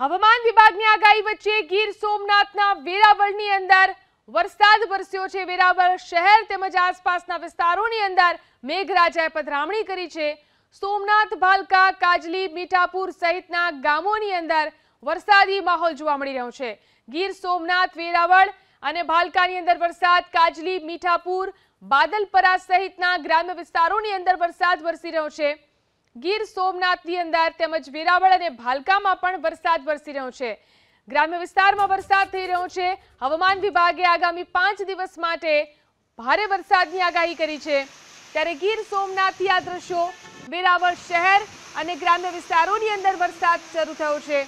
હવામાન વિભાગની આગાહી વચ્ચે ગીર સોમનાથના વેરાવળની અંદર વરસાદ વરસ્યો છે વેરાવળ શહેર તેમજ આસપાસના વિસ્તારોની અંદર મેઘરાજાએ પધરામણી કરી છે સોમનાથ ભાલકા કાજલી મીઠાપુર સહિતના ગામોની અંદર વરસાદી માહોલ જોવા મળી રહ્યો છે ગીર સોમનાથ વેરાવળ અને ભાલકાની અંદર વરસાદ કાજલી મીઠાપુર બાદલપરા સહિતના ગ્રામ્ય વિસ્તારોની અંદર વરસાદ વરસી રહ્યો છે ગીર સોમનાથની અંદર તેમજ વેરાવળ અને ભાલકામાં પણ વરસાદ વરસી રહ્યો છે ગ્રામ્ય વિસ્તારમાં વરસાદ થઈ રહ્યો છે હવામાન વિભાગે આગામી પાંચ દિવસ માટે ભારે વરસાદની આગાહી કરી છે ત્યારે ગીર સોમનાથથી આ દ્રશ્યો વેરાવળ શહેર અને ગ્રામ્ય વિસ્તારોની અંદર વરસાદ શરૂ થયો છે